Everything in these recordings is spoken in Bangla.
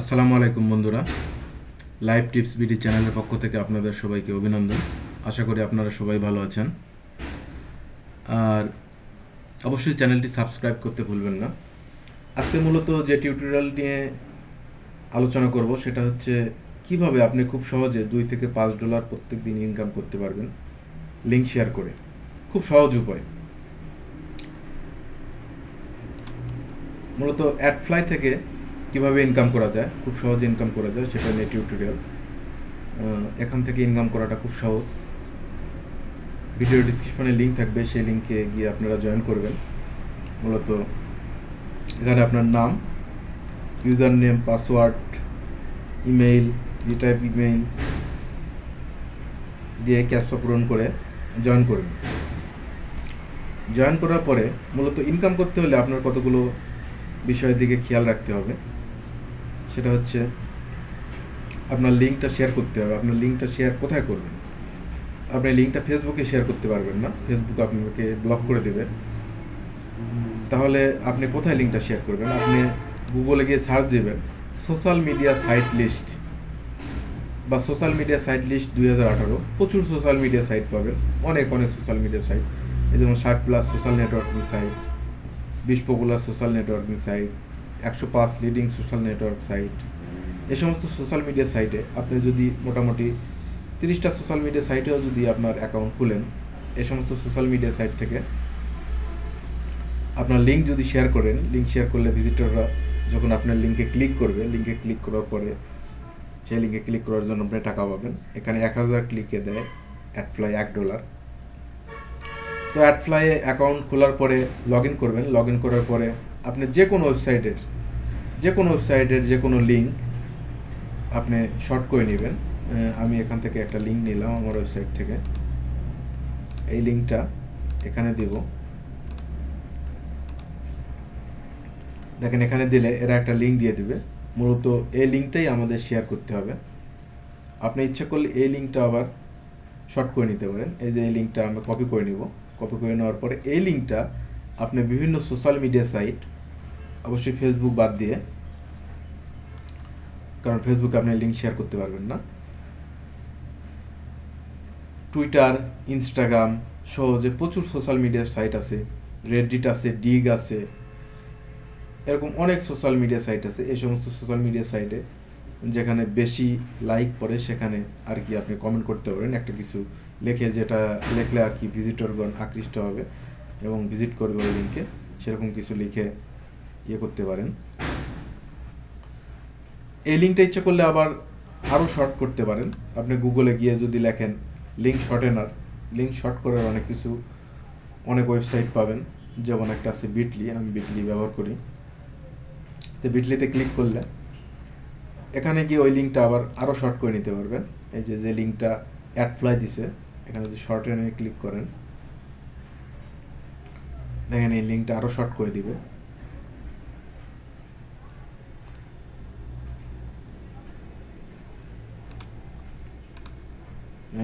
আসসালামু আলাইকুম বন্ধুরা লাইভ টিপস বিডি চ্যানেলের পক্ষ থেকে আপনাদের সবাইকে অভিনন্দন আশা করি আপনারা সবাই ভালো আছেন আর অবশ্যই চ্যানেলটি সাবস্ক্রাইব করতে ভুলবেন না আজকে মূলত যে টিউটোরিয়াল নিয়ে আলোচনা করব সেটা হচ্ছে কিভাবে আপনি খুব সহজে দুই থেকে পাঁচ ডলার প্রত্যেক দিন ইনকাম করতে পারবেন লিঙ্ক শেয়ার করে খুব সহজ উপায় মূলত অ্যাডফ্লাই থেকে কিভাবে ইনকাম করা যায় খুব সহজে ইনকাম করা যায় সেটা নিয়ে টিউটোরিয়াল এখান থেকে ইনকাম করাটা খুব সহজ ভিডিও ডিসক্রিপশনে লিঙ্ক থাকবে সেই লিঙ্কে গিয়ে আপনারা জয়েন করবেন মূলত এখানে আপনার নাম user name password email retype email দিয়ে ক্যাশপা পূরণ করে জয়েন করবেন জয়েন করার পরে মূলত ইনকাম করতে হলে আপনার কতগুলো বিষয়ের দিকে খেয়াল রাখতে হবে সেটা হচ্ছে আপনার লিঙ্কটা শেয়ার করতে হবে আপনার লিঙ্কটা শেয়ার কোথায় করবেন আপনি লিঙ্কটা ফেসবুকে শেয়ার করতে পারবেন না ফেসবুক আপনাকে ব্লক করে দেবে তাহলে আপনি কোথায় লিঙ্কটা শেয়ার করবেন আপনি গুগলে গিয়ে সার্চ দেবেন সোশ্যাল মিডিয়া সাইট লিস্ট বা সোশ্যাল মিডিয়া সাইট লিস্ট দুই হাজার আঠারো প্রচুর সোশ্যাল মিডিয়া সাইট পাবেন অনেক অনেক সোশ্যাল মিডিয়া সাইট যেমন ষাট প্লাস সোশ্যাল নেটওয়ার্কিং সাইট বিশ পপুলার সোশ্যাল নেটওয়ার্কিং সাইট একশো পাঁচ লিডিং সোশ্যাল নেটওয়ার্ক সাইট এ সমস্ত সোশ্যাল মিডিয়া সাইটে আপনি যদি মোটামুটি তিরিশটা সোশ্যাল মিডিয়া সাইটেও যদি আপনার অ্যাকাউন্ট খুলেন এ সমস্ত সোশ্যাল মিডিয়া সাইট থেকে আপনার লিঙ্ক যদি শেয়ার করেন লিঙ্ক শেয়ার করলে ভিজিটররা যখন আপনার লিঙ্কে ক্লিক করবে লিঙ্কে ক্লিক করার পরে সেই লিঙ্কে ক্লিক করার জন্য আপনি টাকা পাবেন এখানে এক হাজার ক্লিকে দেয় অ্যাডফ্লাই এক ডলার তো অ্যাডফ্লাইয়ে অ্যাকাউন্ট খোলার পরে লগ করবেন লগ করার পরে আপনি যে কোনো ওয়েবসাইটের যে কোনো ওয়েবসাইটের যে কোনো লিঙ্ক আপনি শর্ট করে নেবেন আমি এখান থেকে একটা লিঙ্ক নিলাম আমার ওয়েবসাইট থেকে এই লিঙ্কটা এখানে দিব দেখেন এখানে দিলে এরা একটা লিঙ্ক দিয়ে দিবে মূলত এই লিঙ্কটাই আমাদের শেয়ার করতে হবে আপনি ইচ্ছা করলে এই লিঙ্কটা আবার শর্ট করে নিতে পারেন এই যে এই লিঙ্কটা আমি কপি করে নিব কপি করে নেওয়ার পরে এই লিঙ্কটা আপনি বিভিন্ন সোশ্যাল মিডিয়া সাইট অবশ্যই ফেসবুক বাদ দিয়ে কারণ ফেসবুকে আপনি লিঙ্ক শেয়ার করতে পারবেন না টুইটার ইনস্টাগ্রাম সহ যে প্রচুর সোশ্যাল মিডিয়া সাইট আছে রেডিট আছে ডিগ আছে এরকম অনেক সোশ্যাল মিডিয়া সাইট আছে এই সমস্ত সোশ্যাল মিডিয়া সাইটে যেখানে বেশি লাইক পড়ে সেখানে আর কি আপনি কমেন্ট করতে পারেন একটা কিছু লেখে যেটা লেখলে আর কি ভিজিটরগণ আকৃষ্ট হবে এবং ভিজিট করবে ওই লিঙ্কে সেরকম কিছু লিখে ইয়ে করতে পারেন এই লিঙ্কটা ইচ্ছা করলে আবার আরও শর্ট করতে পারেন আপনি গুগলে গিয়ে যদি লেখেন লিঙ্ক শর্টেনার লিঙ্ক শর্ট করার অনেক কিছু অনেক ওয়েবসাইট পাবেন যেমন একটা আছে বিটলি আমি বিটলি ব্যবহার করি তো বিটলিতে ক্লিক করলে এখানে গিয়ে ওই লিঙ্কটা আবার আরও শর্ট করে নিতে পারবেন এই যে যে লিঙ্কটা অ্যাডপ্লাই দিছে এখানে যদি শর্ট এনে ক্লিক করেন দেখেন এই লিঙ্কটা আরও শর্ট করে দিবে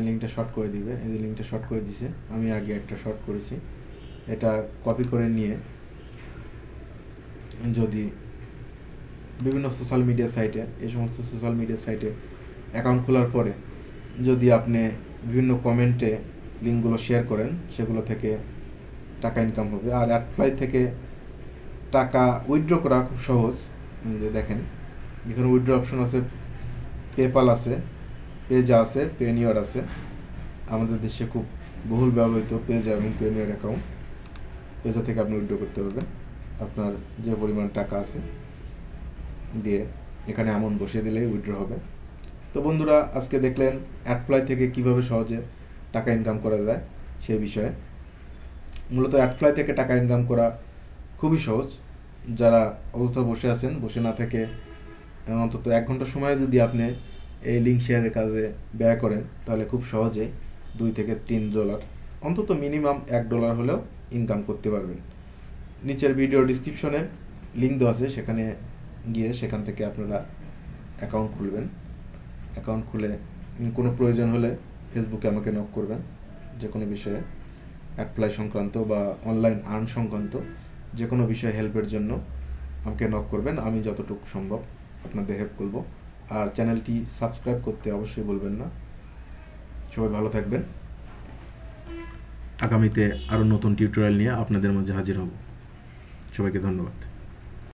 লিঙ্কটা শর্ট করে দিবে এই যে লিঙ্কটা শর্ট করে দিছে আমি আগে একটা শর্ট করেছি এটা কপি করে নিয়ে যদি বিভিন্ন সোশ্যাল মিডিয়া সাইটে এই সমস্ত সোশ্যাল মিডিয়া সাইটে অ্যাকাউন্ট খোলার পরে যদি আপনি বিভিন্ন কমেন্টে লিঙ্কগুলো শেয়ার করেন সেগুলো থেকে টাকা ইনকাম হবে আর অ্যাপ্লাই থেকে টাকা উইথড্র করা খুব সহজ যে দেখেন এখানে উইথড্র অপশন আছে পেপাল আছে পেজ আছে পেনিয়র আছে আমাদের দেশে খুব বহুল ব্যবহৃত পেজ এবং পেনিয়র অ্যাকাউন্ট পেজা থেকে আপনি উইড্রো করতে পারবেন আপনার যে পরিমাণ টাকা আছে দিয়ে এখানে এমন বসিয়ে দিলেই উইড্রো হবে তো বন্ধুরা আজকে দেখলেন অ্যাডপ্লাই থেকে কিভাবে সহজে টাকা ইনকাম করা যায় সেই বিষয়ে মূলত অ্যাডপ্লাই থেকে টাকা ইনকাম করা খুবই সহজ যারা অবস্থা বসে আছেন বসে না থেকে অন্তত এক ঘন্টা সময় যদি আপনি এই লিঙ্ক শেয়ারের কাজে ব্যয় করেন তাহলে খুব সহজে দুই থেকে তিন ডলার অন্তত মিনিমাম এক ডলার হলেও ইনকাম করতে পারবেন নিচের ভিডিও ডিসক্রিপশনে লিঙ্ক দেওয়া আছে সেখানে গিয়ে সেখান থেকে আপনারা অ্যাকাউন্ট খুলবেন অ্যাকাউন্ট খুলে কোনো প্রয়োজন হলে ফেসবুকে আমাকে নক করবেন যে কোনো বিষয়ে অ্যাপ্লাই সংক্রান্ত বা অনলাইন আর্ন সংক্রান্ত যে কোনো বিষয়ে হেল্পের জন্য আমাকে নক করবেন আমি যতটুকু সম্ভব আপনাদের হেল্প করবো আর চ্যানেলটি সাবস্ক্রাইব করতে অবশ্যই বলবেন না সবাই ভালো থাকবেন আগামীতে আরও নতুন টিউটোরিয়াল নিয়ে আপনাদের মাঝে হাজির হব সবাইকে ধন্যবাদ